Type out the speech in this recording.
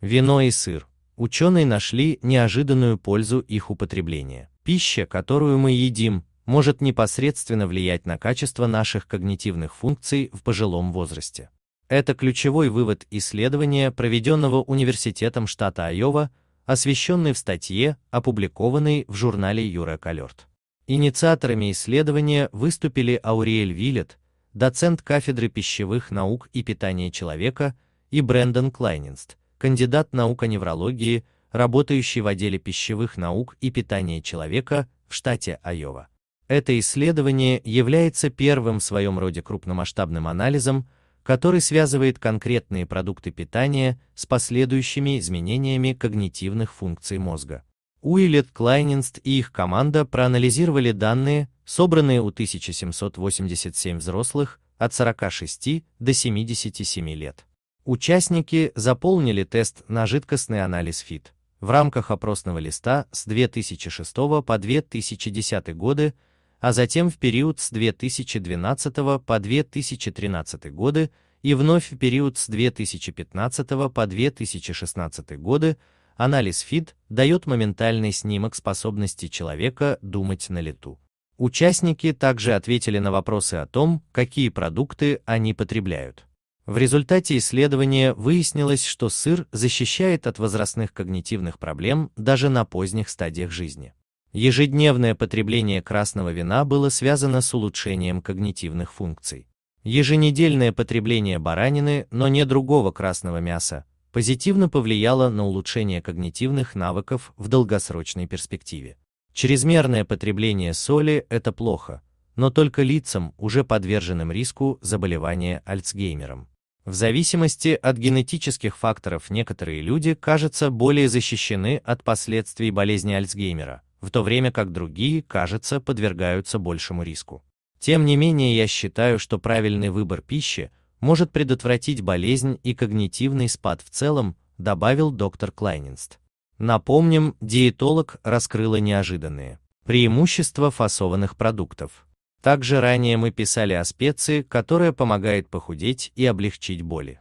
Вино и сыр. Ученые нашли неожиданную пользу их употребления. Пища, которую мы едим, может непосредственно влиять на качество наших когнитивных функций в пожилом возрасте. Это ключевой вывод исследования, проведенного Университетом штата Айова, освещенный в статье, опубликованной в журнале Юра Алерт. Инициаторами исследования выступили Ауриэль Виллет, доцент кафедры пищевых наук и питания человека, и Брэндон Клайнинст, кандидат наука неврологии, работающий в отделе пищевых наук и питания человека в штате Айова. Это исследование является первым в своем роде крупномасштабным анализом, который связывает конкретные продукты питания с последующими изменениями когнитивных функций мозга. Уиллет Клайнинст и их команда проанализировали данные, собранные у 1787 взрослых от 46 до 77 лет. Участники заполнили тест на жидкостный анализ ФИТ. В рамках опросного листа с 2006 по 2010 годы, а затем в период с 2012 по 2013 годы и вновь в период с 2015 по 2016 годы анализ ФИД дает моментальный снимок способности человека думать на лету. Участники также ответили на вопросы о том, какие продукты они потребляют. В результате исследования выяснилось, что сыр защищает от возрастных когнитивных проблем даже на поздних стадиях жизни. Ежедневное потребление красного вина было связано с улучшением когнитивных функций. Еженедельное потребление баранины, но не другого красного мяса, позитивно повлияло на улучшение когнитивных навыков в долгосрочной перспективе. Чрезмерное потребление соли – это плохо, но только лицам, уже подверженным риску заболевания Альцгеймером. В зависимости от генетических факторов некоторые люди кажутся более защищены от последствий болезни Альцгеймера, в то время как другие, кажется, подвергаются большему риску. Тем не менее, я считаю, что правильный выбор пищи может предотвратить болезнь и когнитивный спад в целом, добавил доктор Клайнинст. Напомним, диетолог раскрыла неожиданные преимущества фасованных продуктов. Также ранее мы писали о специи, которая помогает похудеть и облегчить боли.